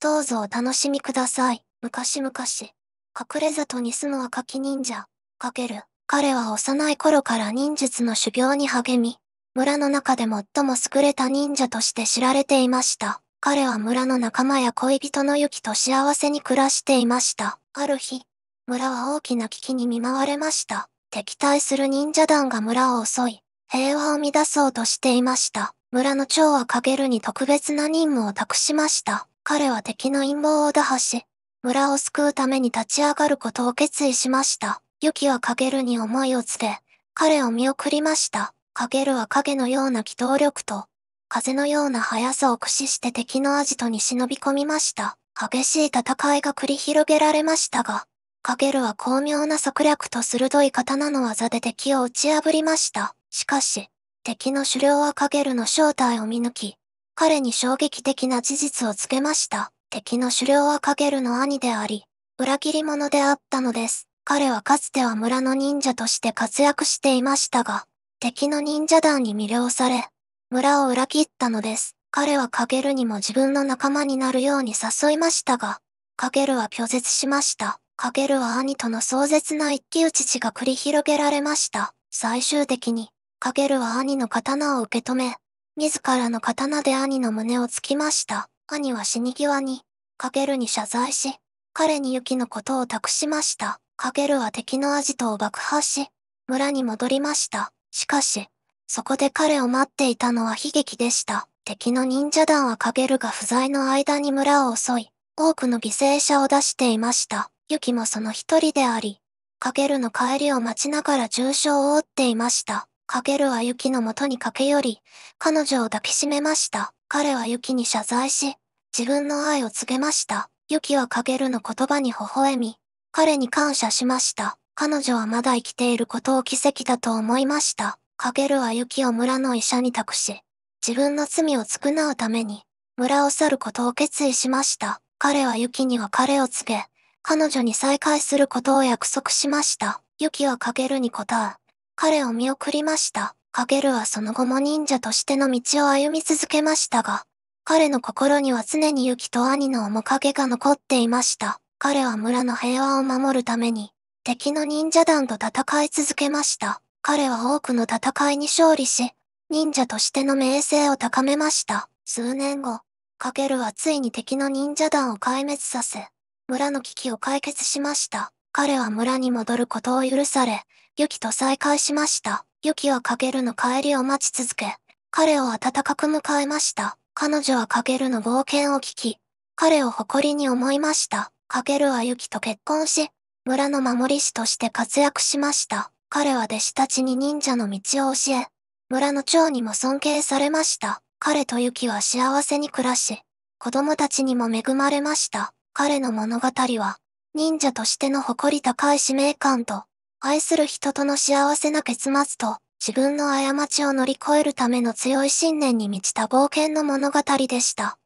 どうぞお楽しみください。昔々、隠れ里に住む若き忍者、かける。彼は幼い頃から忍術の修行に励み、村の中で最も優れた忍者として知られていました。彼は村の仲間や恋人のユキと幸せに暮らしていました。ある日、村は大きな危機に見舞われました。敵対する忍者団が村を襲い、平和を乱そうとしていました。村の長はかげるに特別な任務を託しました。彼は敵の陰謀を打破し、村を救うために立ち上がることを決意しました。ユキはカゲルに思いを告げ、彼を見送りました。カゲルは影のような機動力と、風のような速さを駆使して敵のアジトに忍び込みました。激しい戦いが繰り広げられましたが、カゲルは巧妙な策略と鋭い刀の技で敵を打ち破りました。しかし、敵の狩猟はカゲルの正体を見抜き、彼に衝撃的な事実をつけました。敵の狩猟はかゲるの兄であり、裏切り者であったのです。彼はかつては村の忍者として活躍していましたが、敵の忍者団に魅了され、村を裏切ったのです。彼はかゲるにも自分の仲間になるように誘いましたが、かゲるは拒絶しました。かゲるは兄との壮絶な一騎打ち地が繰り広げられました。最終的に、かゲるは兄の刀を受け止め、自らの刀で兄の胸をつきました。兄は死に際に、かけるに謝罪し、彼に雪のことを託しました。かけるは敵のアジトを爆破し、村に戻りました。しかし、そこで彼を待っていたのは悲劇でした。敵の忍者団はかけるが不在の間に村を襲い、多くの犠牲者を出していました。ユキもその一人であり、かけるの帰りを待ちながら重傷を負っていました。かけるは雪のもとに駆け寄り、彼女を抱きしめました。彼は雪に謝罪し、自分の愛を告げました。ゆきはかけるの言葉に微笑み、彼に感謝しました。彼女はまだ生きていることを奇跡だと思いました。かけるは雪を村の医者に託し、自分の罪を償うために、村を去ることを決意しました。彼は雪には彼を告げ、彼女に再会することを約束しました。ゆきはかけるに答え、彼を見送りました。カゲルはその後も忍者としての道を歩み続けましたが、彼の心には常にユキと兄の面影が残っていました。彼は村の平和を守るために、敵の忍者団と戦い続けました。彼は多くの戦いに勝利し、忍者としての名声を高めました。数年後、カゲルはついに敵の忍者団を壊滅させ、村の危機を解決しました。彼は村に戻ることを許され、ユキと再会しました。ユキはカゲルの帰りを待ち続け、彼を温かく迎えました。彼女はカゲルの冒険を聞き、彼を誇りに思いました。カゲルはユキと結婚し、村の守り師として活躍しました。彼は弟子たちに忍者の道を教え、村の長にも尊敬されました。彼とユキは幸せに暮らし、子供たちにも恵まれました。彼の物語は、忍者としての誇り高い使命感と、愛する人との幸せな結末と、自分の過ちを乗り越えるための強い信念に満ちた冒険の物語でした。